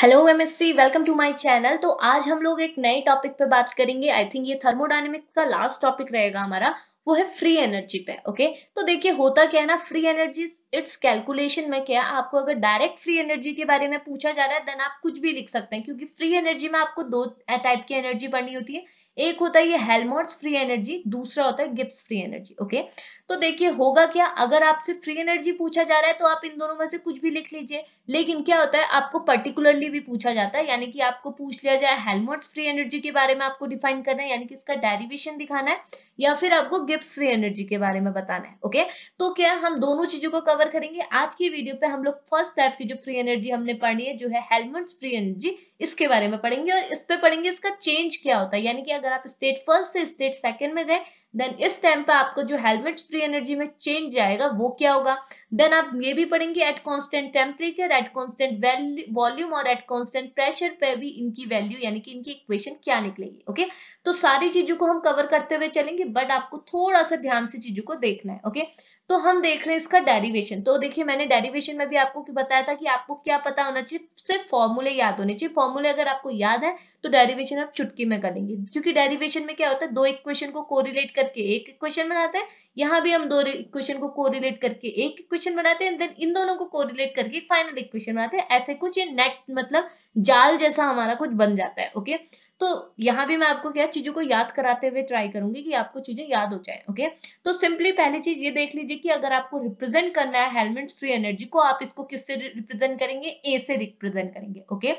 Hello MSc welcome to my channel तो आज हम लोग एक नए टॉपिक पे बात करेंगे आई थिंक ये थर्मोडायनेमिक का लास्ट टॉपिक रहेगा हमारा वो है फ्री एनर्जी पे ओके तो देखिए होता क्या है ना फ्री एनर्जी इट्स कैलकुलेशन में क्या आपको अगर डायरेक्ट फ्री एनर्जी के बारे में पूछा जा रहा है देन आप कुछ भी लिख सकते हैं क्योंकि फ्री एनर्जी में आपको दो टाइप की एनर्जी पढ़नी होती है एक होता है ये हेलमोट्स फ्री एनर्जी दूसरा होता है गिप्स फ्री एनर्जी ओके तो देखिए होगा क्या अगर आपसे फ्री एनर्जी पूछा जा रहा है तो आप इन दोनों में से कुछ भी लिख लीजिए लेकिन क्या होता है आपको पर्टिकुलरली भी पूछा जाता है यानी कि आपको पूछ लिया जाए हेलमोट फ्री एनर्जी के बारे में आपको डिफाइन करना है यानी कि इसका डेरिवेशन दिखाना है या फिर आपको गिप्स फ्री एनर्जी के बारे में बताना है ओके तो क्या हम दोनों चीजों को कवर करेंगे आज की वीडियो पे हम लोग फर्स्ट टाइप की जो फ्री एनर्जी हमने पढ़ी है जो है हेलमेट फ्री एनर्जी इसके बारे में पढ़ेंगे और इस पे पढ़ेंगे इसका चेंज क्या होता है यानी कि अगर आप स्टेट फर्स्ट से स्टेट सेकेंड में गए देन इस टाइम पर आपको जो हेलमेट फ्री एनर्जी में चेंज आएगा वो क्या होगा देन आप ये भी पढ़ेंगे at constant temperature at constant volume और एट कॉन्स्टेंट प्रेशर पे भी इनकी वैल्यू यानी कि इनकी इक्वेशन क्या निकलेगी ओके okay? तो सारी चीजों को हम कवर करते हुए चलेंगे बट आपको थोड़ा सा ध्यान से चीजों को देखना है ओके okay? तो हम देख रहे हैं इसका डेरिवेशन तो देखिए मैंने डेरिवेशन में भी आपको बताया था कि आपको क्या पता होना चाहिए सिर्फ फॉर्मूले याद होने चाहिए फॉर्मूले अगर आपको याद है तो डेरिवेशन आप चुटकी में करेंगे क्योंकि डेरिवेशन में क्या होता है दो इक्वेशन को कोरिलेट करके एक इक्वेशन बनाते हैं यहाँ भी हम दो इक्वेशन को कोरिलेट करके एक इक्वेशन बनाते हैं देन इन दोनों को कोरिलेट करके फाइनल इक्वेशन बनाते हैं ऐसे कुछ ये नेट मतलब जाल जैसा हमारा कुछ बन जाता है ओके तो यहाँ भी मैं आपको क्या चीजों को याद कराते हुए ट्राई करूंगी कि आपको चीजें याद हो जाए ओके तो सिंपली पहली चीज ये देख लीजिए कि अगर आपको रिप्रेजेंट करना है हेलमेट फ्री एनर्जी को आप इसको किससे रिप्रेजेंट करेंगे ए से रिप्रेजेंट करेंगे ओके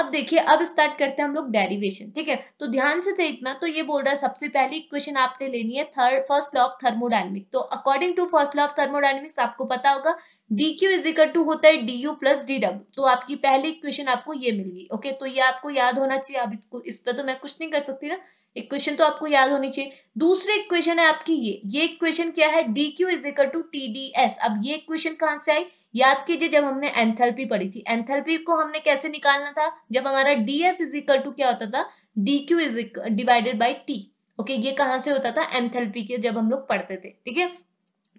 अब देखिए अब स्टार्ट करते हैं हम लोग डेरिवेशन ठीक है तो ध्यान से देखना तो ये बोल रहा है सबसे पहली क्वेश्चन आपने लेनी है third first law of thermodynamic तो according to first law of thermodynamics आपको पता होगा D Q is equal to होता है D U plus D W तो आपकी पहली इक्वेशन आपको ये मिल गई ओके तो ये आपको याद होना चाहिए आप इसको इस पर तो मैं कुछ नहीं कर सकती ना इक्वेशन तो आपको याद होनी चाहिए दूसरी इक्वेशन है आपकी ये ये इक्वेशन क्या है D Q is equal to T D S अब ये इक्वेशन कहाँ से आई याद कीजिए जब हमने एंथेल्पी पढ़ी थी एंथेल्पी को हमने कैसे निकालना था जब हमारा D S is equal to क्या होता था D Q is divided by T okay ये कहाँ से होता था एंथेल्पी के जब हम लोग पढ़ते थे ठीक है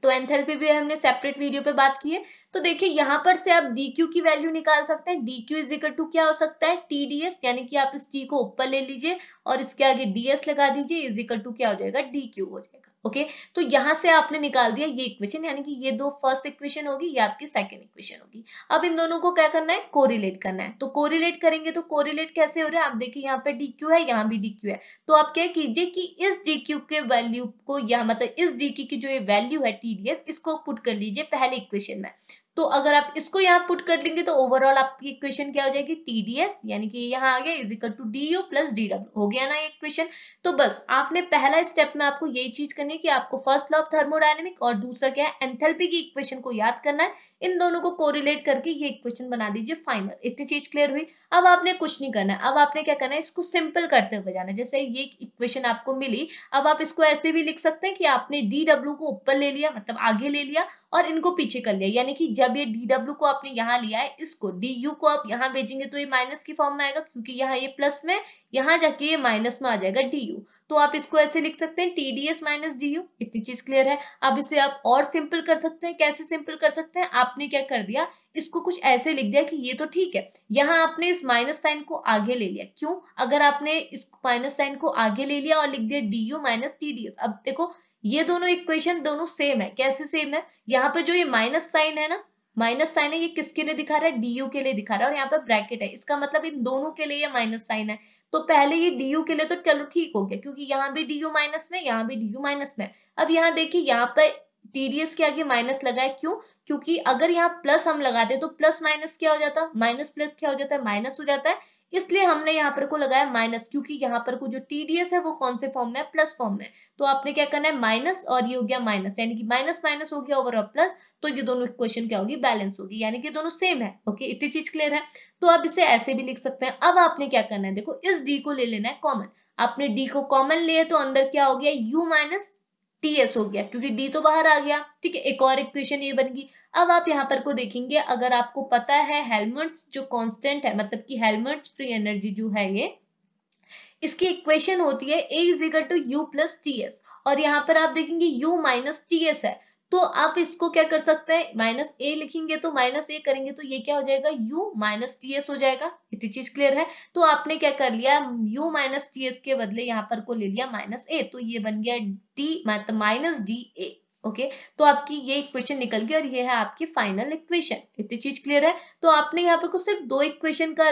तो एंथेल्पी भी हमने सेपरेट वीडियो पे बात की है तो देखिए यहाँ पर से आप डी क्यू की वैल्यू निकाल सकते हैं डी क्यू इजिकल टू क्या हो सकता है टी डी एस यानी कि आप इस टी को ऊपर ले लीजिए और इसके आगे ds लगा दीजिए इजिकल टू क्या हो जाएगा डी क्यू हो जाएगा ओके okay? तो यहां से आपने निकाल दिया ये इक्वेशन यानी कि ये दो फर्स्ट इक्वेशन होगी ये आपकी सेकंड इक्वेशन होगी अब इन दोनों को क्या करना है कोरिलेट करना है तो कोरिलेट करेंगे तो कोरिलेट कैसे हो रहा है आप देखिए यहाँ पे डी है यहाँ भी डी है तो आप क्या कीजिए कि इस डी के वैल्यू को या मतलब इस डी की जो ये वैल्यू है टी इसको पुट कर लीजिए पहले इक्वेशन में तो अगर आप इसको यहाँ पुट कर लेंगे तो ओवरऑल आपकी इक्वेशन क्या हो जाएगी टीडीएस यानी कि यहाँ आ गया is equal to D U plus D W हो गया ना ये इक्वेशन तो बस आपने पहला स्टेप में आपको यही चीज करनी है कि आपको फर्स्ट लॉ ऑफ थर्मोडाइनमिक और दूसरा क्या है एंथेल्पी की इक्वेशन को याद करना है इन दोनों को कोरिलेट करके ये इक्वेशन बना दीजिए फाइनल इतनी चीज क्लियर हुई अब आपने कुछ नहीं करना है अब आपने क्या करना है इसको सिंपल करते हुए जाना जैसे ये इक्वेशन आपको मिली अब आप इसको ऐसे भी लिख सकते हैं कि आपने डी डब्ल्यू को ऊपर ले लिया मतलब आगे ले लिया और इनको पीछे कर लिया यानी कि जब ये डी डब्ल्यू को आपने यहाँ लिया है इसको डी यू को आप यहाँ भेजेंगे तो ये माइनस की फॉर्म में आएगा क्योंकि यहाँ ये प्लस में यहाँ जाके ये माइनस में आ जाएगा डी यू तो आप इसको ऐसे लिख सकते हैं T D S minus D U इतनी चीज क्लियर है अब इसे आप और सिंपल कर सकते हैं कैसे सिंपल कर सकते हैं आपने क्या कर दिया इसको कुछ ऐसे लिख दिया कि ये तो ठीक है यहाँ आपने इस माइनस साइन को आगे ले लिया क्यों अगर आपने इस माइनस साइन को आगे ले लिया और लिख दिया D U minus T D S अब देखो ये दोनों इक्वेशन दोनों सेम है कैसे सेम है यहाँ पे जो ये माइनस साइन है ना माइनस साइन है ये किसके लिए दिखा रहा है डी यू के लिए दिखा रहा है और यहाँ पे ब्रैकेट है इसका मतलब इन दोनों के लिए ये माइनस साइन है तो पहले ये डी यू के लिए तो चलो ठीक हो गया क्योंकि यहाँ भी डी यू माइनस में यहाँ भी डी यू माइनस में अब यहाँ देखिए यहाँ पे टीडीएस के आगे माइनस लगा है क्यों क्योंकि अगर यहाँ प्लस हम लगाते तो प्लस माइनस क्या हो जाता माइनस प्लस क्या हो जाता है माइनस हो जाता है इसलिए हमने यहाँ पर को लगाया माइनस क्योंकि यहाँ पर को जो टीडीएस है वो कौन से फॉर्म में प्लस फॉर्म में तो आपने क्या करना है माइनस और ये हो गया माइनस यानी कि माइनस माइनस हो गया ओवर और प्लस तो ये दोनों इक्वेशन क्या होगी बैलेंस होगी यानी कि दोनों सेम है ओके इतनी चीज क्लियर है तो आप इसे ऐसे भी लिख सकते हैं अब आपने क्या करना है देखो इस डी को ले लेना है कॉमन आपने डी को कॉमन लिए तो अंदर क्या हो गया यू माइनस टी एस हो गया क्योंकि डी तो बाहर आ गया ठीक है एक और इक्वेशन ये बन गई अब आप यहाँ पर को देखेंगे अगर आपको पता है हेलमेट जो कॉन्स्टेंट है मतलब कि हेलमेट फ्री एनर्जी जो है ये इसकी इक्वेशन होती है A is equal to U plus T S और यहाँ पर आप देखेंगे यू माइनस टी एस है तो आप इसको क्या कर सकते हैं माइनस ए लिखेंगे तो माइनस ए करेंगे तो ये क्या हो जाएगा यू माइनस टी एस हो जाएगा इतनी चीज क्लियर है तो आपने क्या कर लिया यू माइनस टी एस के बदले यहाँ पर को ले लिया माइनस ए तो ये बन गया डी मतलब माइनस डी ए ओके तो आपकी ये इक्वेशन निकल गई और ये है आपकी फाइनल इक्वेशन इतनी चीज क्लियर है तो आपने यहाँ पर को सिर्फ दो इक्वेशन का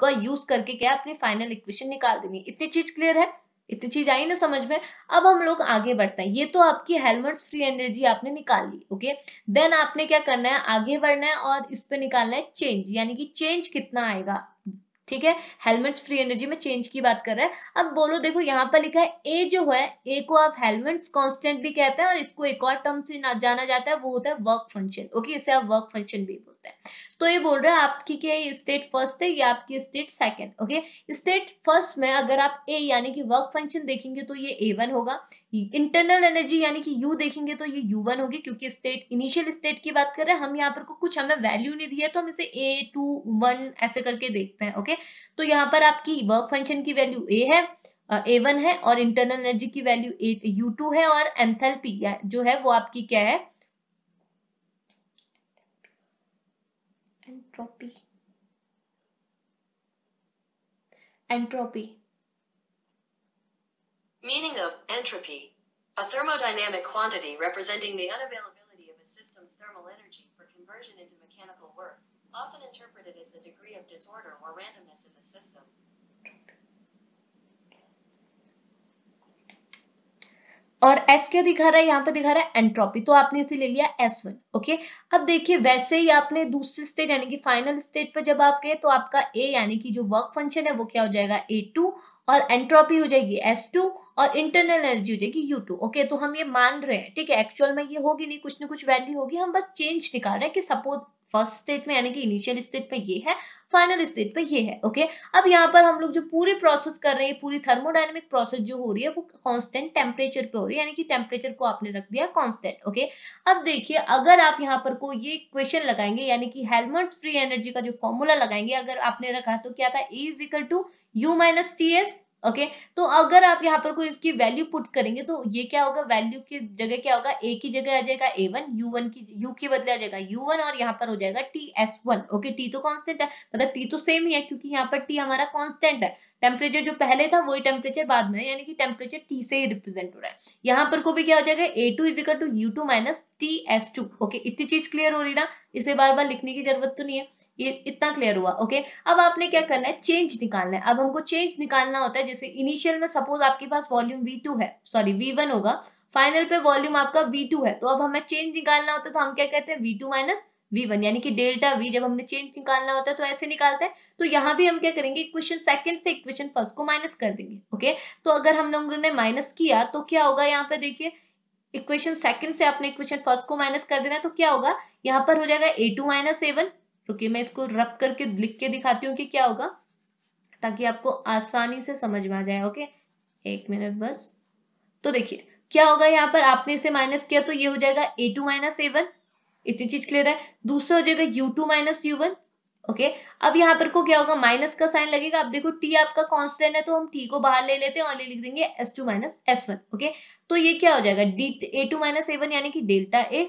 का यूज करके क्या अपनी फाइनल इक्वेशन निकाल देनी इतनी चीज क्लियर है इतनी चीज आई ना समझ में अब हम लोग आगे बढ़ते हैं ये तो आपकी हेलमेट फ्री एनर्जी आपने निकाल ली ओके देन आपने क्या करना है आगे बढ़ना है और इस पर निकालना है चेंज यानी कि चेंज कितना आएगा ठीक है हेलमेट फ्री एनर्जी में चेंज की बात कर रहे हैं अब बोलो देखो यहाँ पर लिखा है ए जो है ए को आप हेलमेट कॉन्स्टेंट भी कहते हैं और इसको एक और टर्म से जाना जाता है वो होता है वर्क फंक्शन ओके इसे आप वर्क फंक्शन भी बोलते सकता है तो ये बोल रहे हैं आपकी क्या है स्टेट फर्स्ट है या आपकी state second okay state first में अगर आप ए यानी कि वर्क फंक्शन देखेंगे तो ये ए वन होगा इंटरनल एनर्जी यानी कि यू देखेंगे तो ये यू वन होगी क्योंकि स्टेट इनिशियल स्टेट की बात कर रहे हैं हम यहाँ पर को कुछ हमें वैल्यू नहीं दिया तो हम इसे ए टू वन ऐसे करके देखते हैं ओके तो यहाँ पर आपकी वर्क फंक्शन की वैल्यू ए है ए वन है और इंटरनल एनर्जी की वैल्यू ए यू टू है और एंथेल्पी जो है वो आपकी क्या है entropy entropy meaning of entropy a thermodynamic quantity representing the unavailability of a system's thermal energy for conversion into mechanical work often interpreted as the degree of disorder or randomness in the system और S क्या दिखा रहा है यहाँ पे दिखा रहा है एंट्रोपी तो आपने इसे ले लिया S1 ओके अब देखिए वैसे ही आपने दूसरे स्टेट यानी कि फाइनल स्टेट पर जब आप गए तो आपका A यानी कि जो वर्क फंक्शन है वो क्या हो जाएगा A2 और एंट्रोपी हो जाएगी S2 और इंटरनल एनर्जी हो जाएगी U2 ओके तो हम ये मान रहे हैं ठीक है एक्चुअल में ये होगी नहीं कुछ ना कुछ वैल्यू होगी हम बस चेंज निकाल रहे हैं कि सपोज फर्स्ट स्टेट में यानी कि इनिशियल स्टेट पे ये है फाइनल स्टेट पे ये है ओके अब यहाँ पर हम लोग जो पूरी प्रोसेस कर रहे हैं पूरी थर्मोडाइनमिक प्रोसेस जो हो रही है वो कांस्टेंट टेम्परेचर पे हो रही है यानी कि टेम्परेचर को आपने रख दिया कांस्टेंट ओके अब देखिए अगर आप यहाँ पर को ये क्वेश्चन लगाएंगे यानी कि हेलमेट फ्री एनर्जी का जो फॉर्मूला लगाएंगे अगर आपने रखा तो क्या था A is equal to U minus T S okay okay? तो अगर आप यहाँ पर कोई इसकी वैल्यू पुट करेंगे तो ये क्या होगा वैल्यू की जगह क्या होगा ए की जगह आ जाएगा ए वन यू वन की यू के बदले आ जाएगा यू वन और यहाँ पर हो जाएगा T S one okay T तो कांस्टेंट है मतलब टी तो सेम ही है क्योंकि यहाँ पर टी हमारा कांस्टेंट है टेम्परेचर जो पहले था वही टेम्परेचर बाद में है यानी कि टेम्परेचर टी से ही रिप्रेजेंट हो रहा है यहाँ पर को भी क्या हो जाएगा A two is equal to U two minus T S two okay इतनी चीज क्लियर हो रही ना इसे बार बार लिखने की जरूरत तो नहीं है ये इतना क्लियर हुआ ओके अब आपने क्या करना है चेंज निकालना है अब हमको चेंज निकालना होता है जैसे इनिशियल में सपोज आपके पास वॉल्यूम वी टू है सॉरी वी वन होगा फाइनल पे वॉल्यूम आपका वी टू है तो अब हमें चेंज निकालना होता है तो हम क्या कहते हैं V two minus V one यानी कि डेल्टा वी जब हमने चेंज निकालना होता है तो ऐसे निकालते हैं तो यहाँ भी हम क्या करेंगे इक्वेशन सेकंड से इक्वेशन फर्स्ट को माइनस कर देंगे ओके तो अगर हम लोगों ने माइनस किया तो क्या होगा यहाँ पे देखिए इक्वेशन सेकंड से आपने इक्वेशन फर्स्ट को माइनस कर देना है तो क्या होगा यहाँ पर हो जाएगा A two minus A one रुकिए मैं इसको रब करके लिख के दिखाती हूँ कि क्या होगा ताकि आपको आसानी से समझ में आ जाए ओके एक मिनट बस तो देखिए क्या होगा यहाँ पर आपने इसे माइनस किया तो ये हो जाएगा A two minus A one इतनी चीज क्लियर है दूसरा हो जाएगा U two minus U one okay अब यहाँ पर को क्या होगा माइनस का साइन लगेगा आप देखो टी आपका कॉन्स्टेंट है तो हम टी को बाहर ले लेते हैं और ले लिख देंगे S two minus S one okay तो ये क्या हो जाएगा D A two minus A one यानी कि delta A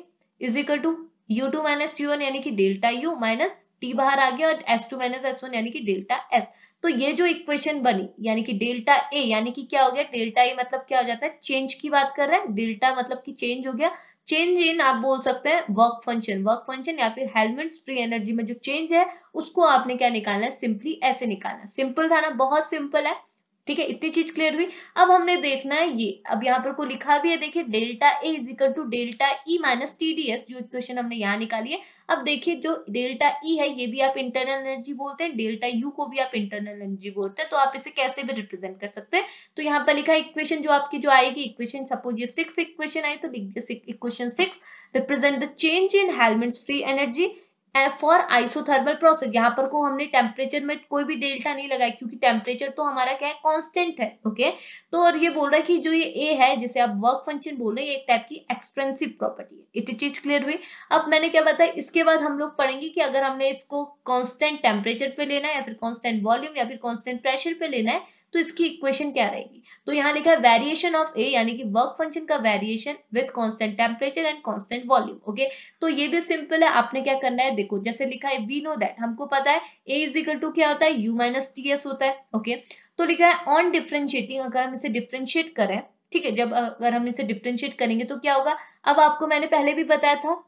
is equal to U two minus T one यानी कि डेल्टा यू माइनस टी बाहर आ गया और S two minus S one यानी कि डेल्टा एस तो ये जो इक्वेशन बनी यानी कि डेल्टा ए यानी कि क्या हो गया डेल्टा ए मतलब क्या हो जाता है चेंज की बात कर रहे हैं डेल्टा मतलब कि चेंज हो गया चेंज इन आप बोल सकते हैं वर्क फंक्शन वर्क फंक्शन या फिर हेलमेट फ्री एनर्जी में जो चेंज है उसको आपने क्या निकालना है सिंपली ऐसे निकालना सिंपल था ना बहुत सिंपल है ठीक है इतनी चीज क्लियर हुई अब हमने देखना है ये अब यहाँ पर को लिखा भी है देखिए delta A is equal to delta E minus T D S जो इक्वेशन हमने यहाँ निकाली है अब देखिए जो डेल्टा ई e है ये भी आप इंटरनल एनर्जी बोलते हैं डेल्टा यू को भी आप इंटरनल एनर्जी बोलते हैं तो आप इसे कैसे भी रिप्रेजेंट कर सकते हैं तो यहाँ पर लिखा है इक्वेशन जो आपकी जो आएगी इक्वेशन सपोज ये सिक्स इक्वेशन आई तो equation six represent the change in Helmholtz free energy for isothermal process यहाँ पर को हमने टेम्परेचर में कोई भी डेल्टा नहीं लगाया क्योंकि टेम्परेचर तो हमारा क्या है कांस्टेंट है ओके तो और ये बोल रहा है कि जो ये ए है जिसे आप वर्क फंक्शन बोल रहे हैं एक टाइप की एक्सपेंसिव प्रॉपर्टी है इतनी चीज क्लियर हुई अब मैंने क्या बताया इसके बाद हम लोग पढ़ेंगे कि अगर हमने इसको कॉन्स्टेंट टेम्परेचर पे लेना है या फिर कॉन्स्टेंट वॉल्यूम या फिर कॉन्स्टेंट प्रेशर पे लेना है तो इसकी इक्वेशन क्या रहेगी तो यहाँ लिखा है वेरिएशन ऑफ ए यानी कि वर्क फंक्शन का variation with constant temperature and constant volume okay तो ये भी सिंपल है आपने क्या करना है देखो जैसे लिखा है वी नो दैट हमको पता है ए इज इक्वल टू क्या होता है यू माइनस टी एस होता है ओके okay? तो लिखा है ऑन डिफ्रेंशिएटिंग अगर हम इसे डिफ्रेंशिएट करें ठीक है जब अगर हम इसे डिफ्रेंशिएट करेंगे तो क्या होगा अब आपको मैंने पहले भी बताया था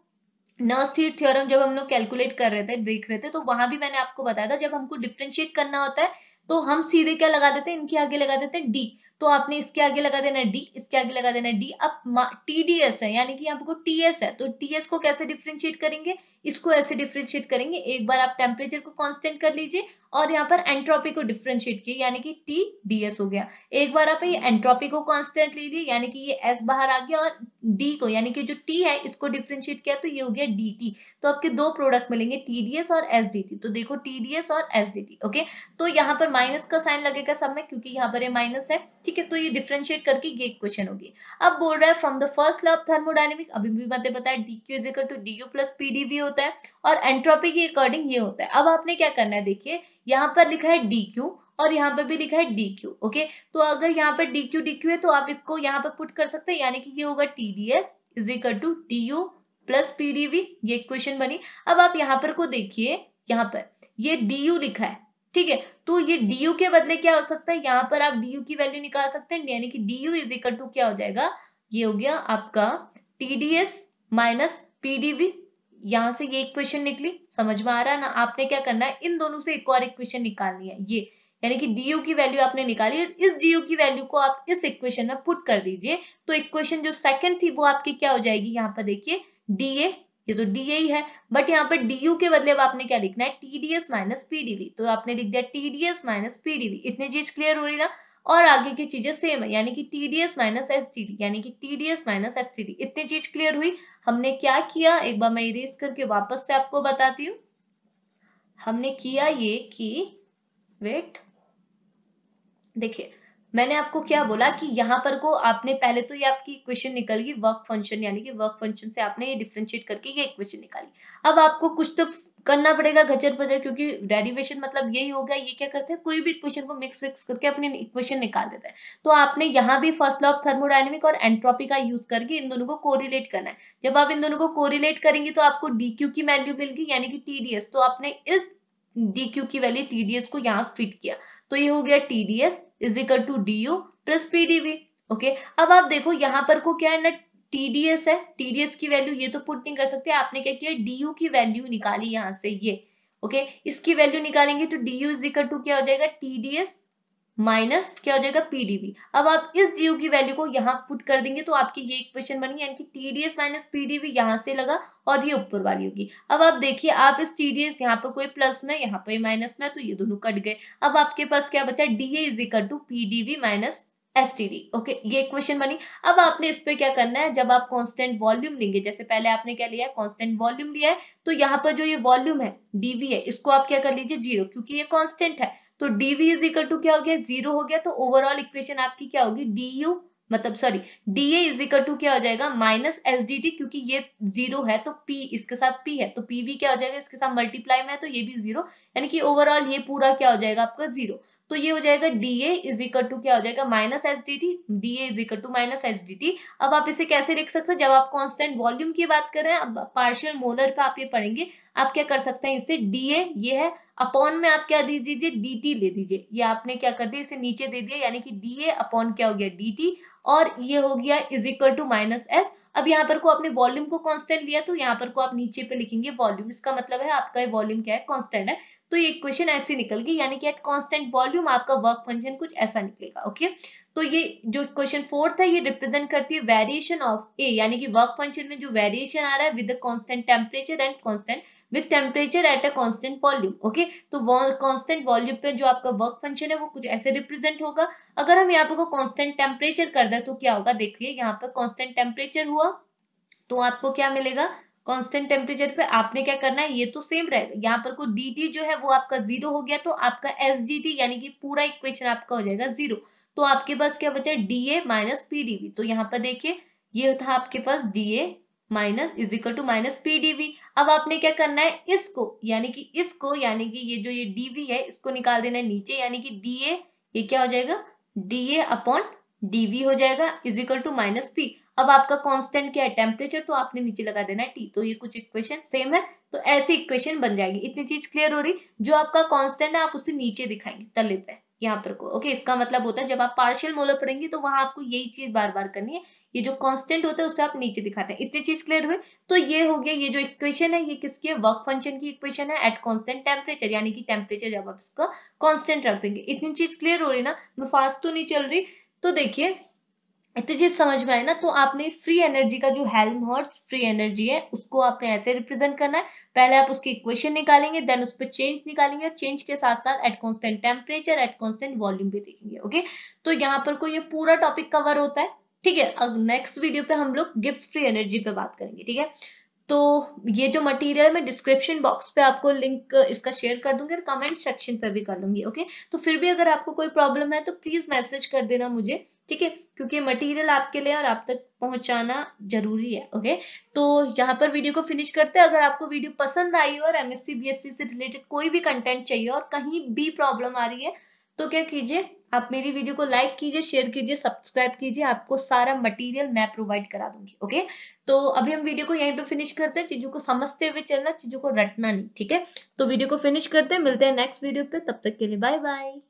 नर्स हीट थ्योरम जब हम लोग कैलकुलेट कर रहे थे देख रहे थे तो वहां भी मैंने आपको बताया था जब हमको डिफ्रेंशिएट करना होता है तो हम सीधे क्या लगा देते हैं इनके आगे लगा देते हैं डी तो आपने इसके आगे लगा देना डी इसके आगे लगा देना डी अब टीडीएस है यानी कि आपको टीएस है तो टीएस को कैसे डिफ्रेंशिएट करेंगे इसको ऐसे डिफ्रेंशिएट करेंगे एक बार आप टेम्परेचर को कांस्टेंट कर लीजिए और यहाँ पर एंट्रोपी को डिफ्रेंशिएट किए यानी कि टी डी एस हो गया एक बार आप ये एंट्रोपी को कांस्टेंट लीजिए यानी कि ये एस बाहर आ गया और डी को यानी कि जो टी है इसको डिफ्रेंशिएट किया तो ये हो गया डी टी तो आपके दो प्रोडक्ट मिलेंगे टी डी एस और एस डी टी तो देखो टी डी एस और एस डी टी ओके तो यहाँ पर माइनस का साइन लगेगा सब में क्योंकि यहाँ पर ये माइनस है ठीक है तो ये डिफ्रेंशिएट करके ये क्वेश्चन होगी अब बोल रहा है from the first law of thermodynamic अभी भी मैंने बताया D Q is to D U plus P होता है और एंट्रोपी के अकॉर्डिंग ये होता है अब आपने क्या करना है देखिए यहाँ पर लिखा है डी क्यू और यहाँ पर भी लिखा है डी क्यू ओके तो अगर यहाँ पर डी क्यू डी क्यू है तो आप इसको यहाँ पर पुट कर सकते हैं यानी कि ये होगा T D S is equal to D U plus P ये क्वेश्चन बनी अब आप यहाँ पर को देखिए यहाँ पर ये डी यू लिखा है ठीक है तो ये डी यू के बदले क्या हो सकता है यहाँ पर आप डी यू की वैल्यू निकाल सकते हैं यानी कि D U is equal to क्या हो जाएगा ये हो गया आपका T D S minus PDV यहां से ये इक्वेशन निकली समझ में आ रहा है ना आपने क्या करना है इन दोनों से एक और इक्वेशन निकालनी है ये यानी कि डी की वैल्यू आपने निकाली और इस du की वैल्यू को आप इस इक्वेशन में पुट कर दीजिए तो इक्वेशन जो सेकंड थी वो आपकी क्या हो जाएगी यहाँ पर देखिए da ये तो डी ए है बट यहाँ पे डी यू के बदले अब आपने क्या लिखना है T D S minus PDV तो आपने लिख दिया T D S minus PDV इतनी चीज क्लियर हो रही ना और आगे की चीजें सेम है यानी कि T D S minus S T D यानी कि T D S minus S T D इतनी चीज क्लियर हुई हमने क्या किया एक बार मैं इरेज करके वापस से आपको बताती हूँ हमने किया ये कि वेट देखिए मैंने आपको क्या बोला कि यहाँ पर को आपने पहले तो ये आपकी इक्वेशन निकल गई वर्क फंक्शन यानी कि वर्क फंक्शन से आपने ये डिफ्रेंशिएट करके ये इक्वेशन निकाली अब आपको कुछ तो करना पड़ेगा घचर पचर क्योंकि डेरिवेशन मतलब यही होगा ये क्या करते हैं कोई भी इक्वेशन को मिक्स विक्स करके अपनी इक्वेशन निकाल देता है तो आपने यहाँ भी फर्स्ट लॉ ऑफ थर्मोडाइनमिक और एंट्रोपी का यूज करके इन दोनों को कोरिलेट करना है जब आप इन दोनों को कोरिलेट करेंगे तो आपको डी की वैल्यू मिलगी यानी कि एस तो आपने इस डी की वैल्यू टीडीएस को यहाँ फिट किया तो ये हो गया TDS is equal to D U plus PDV okay अब आप देखो यहाँ पर को क्या है ना टीडीएस है टीडीएस की वैल्यू ये तो पुट नहीं कर सकते आपने क्या किया डी यू की वैल्यू निकाली यहाँ से ये ओके इसकी वैल्यू निकालेंगे तो D U is equal to क्या हो जाएगा टीडीएस माइनस क्या हो जाएगा पीडीबी अब आप इस जीव की वैल्यू को यहाँ पुट कर देंगे तो आपकी ये इक्वेशन बनेगी यानी कि टीडीएस माइनस पीडीबी यहाँ से लगा और ये ऊपर वाली होगी अब आप देखिए आप इस टीडीएस यहाँ पर कोई प्लस में यहाँ पर माइनस में तो ये दोनों कट गए अब आपके पास क्या बचा DA is equal to PDV minus S T D okay ये क्वेश्चन बनी अब आपने इस पर क्या करना है जब आप कॉन्स्टेंट वॉल्यूम लेंगे जैसे पहले आपने क्या लिया है वॉल्यूम लिया है तो यहाँ पर जो ये वॉल्यूम है डीवी है इसको आप क्या कर लीजिए जीरो क्योंकि ये कॉन्स्टेंट है तो डीवी इज इक्वल टू क्या हो गया जीरो हो गया तो ओवरऑल इक्वेशन आपकी क्या होगी डी यू मतलब sorry A is equal to क्या हो जाएगा माइनस एस डी टी क्योंकि ये जीरो है तो पी इसके साथ पी है तो पी भी क्या हो जाएगा इसके साथ मल्टीप्लाई में है तो ये भी जीरो यानी कि ओवरऑल ये पूरा क्या हो जाएगा आपका जीरो तो ये हो जाएगा D A is equal to क्या हो जाएगा minus S D T D A is equal to minus S D T अब आप इसे कैसे लिख सकते हैं जब आप कॉन्स्टेंट वॉल्यूम की बात कर रहे हैं अब पार्शियल मोलर पे आप ये पढ़ेंगे आप क्या कर सकते हैं इसे डी ए ये है अपॉन में आप क्या दे दीजिए डी टी ले दीजिए ये आपने क्या कर दिया इसे नीचे दे दिया यानी कि डी ए अपॉन क्या हो गया डी टी और ये हो गया is equal to minus S अब यहाँ पर को आपने वॉल्यूम को कांस्टेंट लिया तो यहाँ पर को आप नीचे पे लिखेंगे वॉल्यूम इसका मतलब है आपका वॉल्यूम क्या है कांस्टेंट है तो ये क्वेश्चन ऐसी निकल गई यानी कि एट कांस्टेंट वॉल्यूम आपका वर्क फंक्शन कुछ ऐसा निकलेगा ओके तो ये जो क्वेश्चन फोर्थ है ये रिप्रेजेंट करती है वेरिएशन ऑफ ए यानी कि वर्क फंक्शन में जो वेरिएशन आ रहा है with constant temperature and constant with temperature at a constant volume okay तो कांस्टेंट वॉल्यूम पे जो आपका वर्क फंक्शन है वो कुछ ऐसे रिप्रेजेंट होगा अगर हम यहाँ पे कॉन्स्टेंट टेम्परेचर कर दें तो क्या होगा देखिए यहाँ पर कॉन्स्टेंट टेम्परेचर हुआ तो आपको क्या मिलेगा कांस्टेंट टेम्परेचर पे आपने क्या करना है ये तो सेम रहेगा यहाँ पर कोई डी जो है वो आपका जीरो हो गया तो आपका एस यानी कि पूरा इक्वेशन आपका हो जाएगा जीरो तो आपके पास क्या बचा डी ए माइनस तो यहाँ पर देखिए ये था आपके पास D A minus is equal to minus PDV अब आपने क्या करना है इसको यानी कि इसको यानी कि ये जो ये डीवी है इसको निकाल देना है नीचे यानी कि डी ये क्या हो जाएगा डी ए अपॉन डीवी हो जाएगा is equal to minus P अब आपका कॉन्स्टेंट क्या है टेम्परेचर तो आपने नीचे लगा देना है टी तो ये कुछ इक्वेशन सेम है तो ऐसी इक्वेशन बन जाएगी इतनी चीज क्लियर हो रही जो आपका कॉन्स्टेंट है आप उसे नीचे दिखाएंगे तले पे यहाँ पर को ओके इसका मतलब होता है जब आप पार्शियल मोलर पढ़ेंगे तो वहां आपको यही चीज बार बार करनी है ये जो कांस्टेंट होता है उसे आप नीचे दिखाते हैं इतनी चीज क्लियर हुई तो ये हो गया ये जो इक्वेशन है ये किसकी है वर्क फंक्शन की इक्वेशन है एट कांस्टेंट टेम्परेचर यानी कि टेम्परेचर जब आप इसका कॉन्स्टेंट रख देंगे इतनी चीज क्लियर हो रही ना मैं फास्ट तो नहीं चल रही तो देखिए तो चीज समझ में आए ना तो आपने फ्री एनर्जी का जो हेल्महॉर्ट्स फ्री एनर्जी है उसको आपने ऐसे रिप्रेजेंट करना है पहले आप उसकी इक्वेशन निकालेंगे देन उस पर चेंज निकालेंगे और चेंज के साथ साथ at constant temperature at constant volume भी देखेंगे ओके तो यहाँ पर कोई ये पूरा टॉपिक कवर होता है ठीक है अब नेक्स्ट वीडियो पे हम लोग गिफ्ट फ्री एनर्जी पे बात करेंगे ठीक है तो ये जो मटेरियल मैं डिस्क्रिप्शन बॉक्स पे आपको लिंक इसका शेयर कर दूंगी और कमेंट सेक्शन पे भी कर दूंगी ओके तो फिर भी अगर आपको कोई प्रॉब्लम है तो प्लीज मैसेज कर देना मुझे ठीक है क्योंकि मटेरियल आपके लिए और आप तक पहुंचाना जरूरी है ओके तो यहाँ पर वीडियो को फिनिश करते हैं अगर आपको वीडियो पसंद आई हो और एमएससी बी से रिलेटेड कोई भी कंटेंट चाहिए और कहीं भी प्रॉब्लम आ रही है तो क्या कीजिए आप मेरी वीडियो को लाइक कीजिए शेयर कीजिए सब्सक्राइब कीजिए आपको सारा मटेरियल मैं प्रोवाइड करा दूंगी ओके तो अभी हम वीडियो को यहीं पे फिनिश करते हैं चीजों को समझते हुए चलना चीजों को रटना नहीं ठीक है तो वीडियो को फिनिश करते हैं मिलते हैं नेक्स्ट वीडियो पे तब तक के लिए बाय बाय